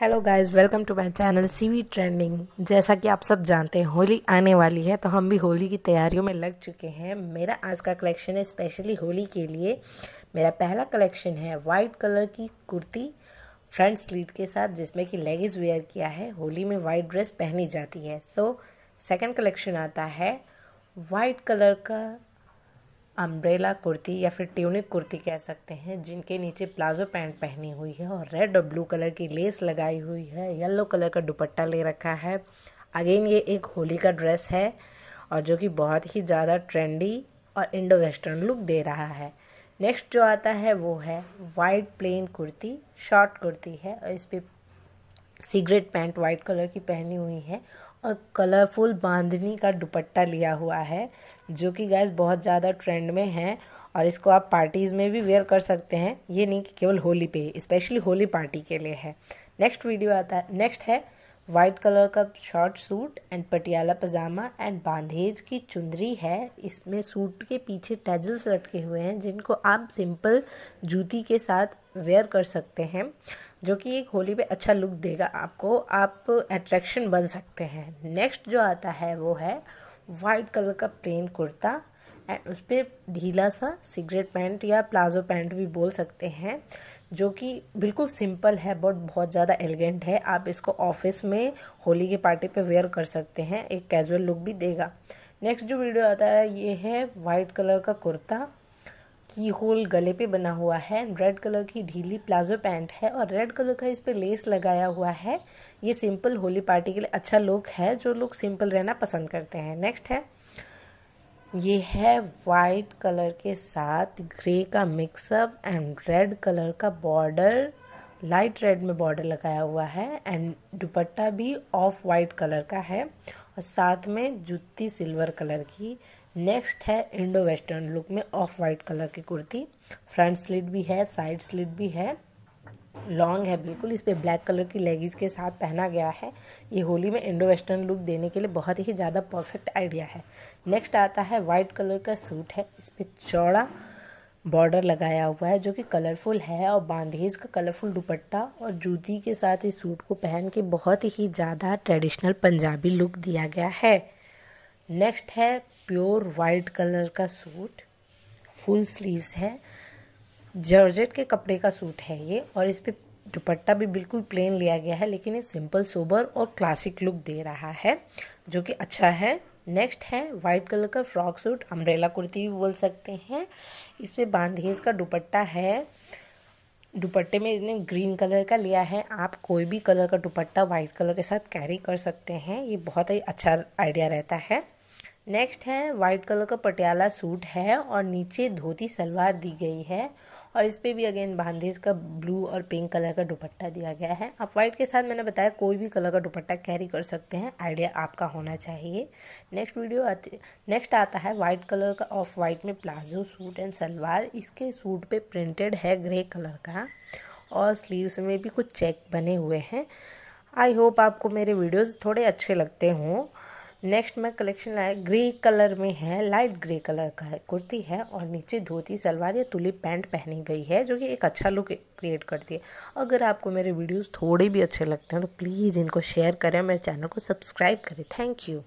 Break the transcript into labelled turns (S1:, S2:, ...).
S1: hello guys welcome to my channel CV trending जैसा कि आप सब जानते हैं होली आने वाली है तो हम भी होली की तैयारियों में लग चुके हैं मेरा आज का कलेक्शन है स्पेशली होली के लिए मेरा पहला कलेक्शन है वाइट कलर की कुर्ती फ्रंट स्लीट के साथ जिसमें कि लेगिज वेयर किया है होली में वाइट ड्रेस पहनी जाती है सो सेकेंड कलेक्शन आता है वाइट कलर का अम्ब्रेला कुर्ती या फिर ट्यूनिक कुर्ती कह सकते हैं जिनके नीचे प्लाजो पैंट पहनी हुई है और रेड और ब्लू कलर की लेस लगाई हुई है येलो कलर का दुपट्टा ले रखा है अगेन ये एक होली का ड्रेस है और जो कि बहुत ही ज़्यादा ट्रेंडी और इंडो वेस्टर्न लुक दे रहा है नेक्स्ट जो आता है वो है white plain kurti short kurti है और इस पर सिगरेट पैंट वाइट कलर की पहनी हुई है और कलरफुल बांधनी का दुपट्टा लिया हुआ है जो कि गैस बहुत ज़्यादा ट्रेंड में है और इसको आप पार्टीज़ में भी वेयर कर सकते हैं ये नहीं कि केवल होली पे स्पेशली होली पार्टी के लिए है नेक्स्ट वीडियो आता है नेक्स्ट है वाइट कलर का short suit and Patiala pajama and bandhej की चुंदरी है इसमें सूट के पीछे टैजल्स लटके हुए हैं जिनको आप सिंपल जूती के साथ वेयर कर सकते हैं जो कि एक होली पे अच्छा लुक देगा आपको आप अट्रैक्शन बन सकते हैं नेक्स्ट जो आता है वो है वाइट कलर का प्लेन कुर्ता एंड उस पर ढीला सा सिगरेट पैंट या प्लाजो पैंट भी बोल सकते हैं जो कि बिल्कुल सिंपल है बट बहुत ज़्यादा एलिगेंट है आप इसको ऑफिस में होली की पार्टी पे वेयर कर सकते हैं एक कैजुअल लुक भी देगा नेक्स्ट जो वीडियो आता है ये है वाइट कलर का कुर्ता की होल गले पे बना हुआ है रेड कलर की ढीली प्लाजो पैंट है और रेड कलर का इस पर लेस लगाया हुआ है ये सिंपल होली पार्टी के लिए अच्छा लुक है जो लोग सिंपल रहना पसंद करते हैं नेक्स्ट है ये है वाइट कलर के साथ ग्रे का मिक्सअप एंड रेड कलर का बॉर्डर लाइट रेड में बॉर्डर लगाया हुआ है एंड दुपट्टा भी ऑफ वाइट कलर का है और साथ में जुत्ती सिल्वर कलर की नेक्स्ट है इंडो वेस्टर्न लुक में ऑफ वाइट कलर की कुर्ती फ्रंट स्लिट भी है साइड स्लिट भी है लॉन्ग है बिल्कुल इस पर ब्लैक कलर की लेगीज के साथ पहना गया है ये होली में इंडो वेस्टर्न लुक देने के लिए बहुत ही ज़्यादा परफेक्ट आइडिया है नेक्स्ट आता है वाइट कलर का सूट है इस पर चौड़ा बॉर्डर लगाया हुआ है जो कि कलरफुल है और बांधेज का कलरफुल दुपट्टा और जूती के साथ इस सूट को पहन के बहुत ही ज़्यादा ट्रेडिशनल पंजाबी लुक दिया गया है नेक्स्ट है प्योर वाइट कलर का सूट फुल स्लीव्स है जॉर्जेट के कपड़े का सूट है ये और इस पर दुपट्टा भी बिल्कुल प्लेन लिया गया है लेकिन ये सिंपल सोबर और क्लासिक लुक दे रहा है जो कि अच्छा है नेक्स्ट है वाइट कलर का फ्रॉक सूट अम्ब्रेला कुर्ती भी बोल सकते हैं इसमें बांधेज का दुपट्टा है दुपट्टे में इसने ग्रीन कलर का लिया है आप कोई भी कलर का दुपट्टा वाइट कलर के साथ कैरी कर सकते हैं ये बहुत ही अच्छा आइडिया रहता है नेक्स्ट है वाइट कलर का पटियाला सूट है और नीचे धोती सलवार दी गई है और इस पर भी अगेन बांधेज का ब्लू और पिंक कलर का दुपट्टा दिया गया है आप वाइट के साथ मैंने बताया कोई भी कलर का दुपट्टा कैरी कर सकते हैं आइडिया आपका होना चाहिए नेक्स्ट वीडियो आती नेक्स्ट आता है वाइट कलर का ऑफ वाइट में प्लाजो सूट एंड सलवार इसके सूट पे प्रिंटेड है ग्रे कलर का और स्लीव्स में भी कुछ चेक बने हुए हैं आई होप आपको मेरे वीडियोज़ थोड़े अच्छे लगते हों नेक्स्ट में कलेक्शन लाया ग्रे कलर में है लाइट ग्रे कलर का है कुर्ती है और नीचे धोती सलवार या तुली पैंट पहनी गई है जो कि एक अच्छा लुक क्रिएट करती है अगर आपको मेरे वीडियोस थोड़े भी अच्छे लगते हैं तो प्लीज़ इनको शेयर करें मेरे चैनल को सब्सक्राइब करें थैंक यू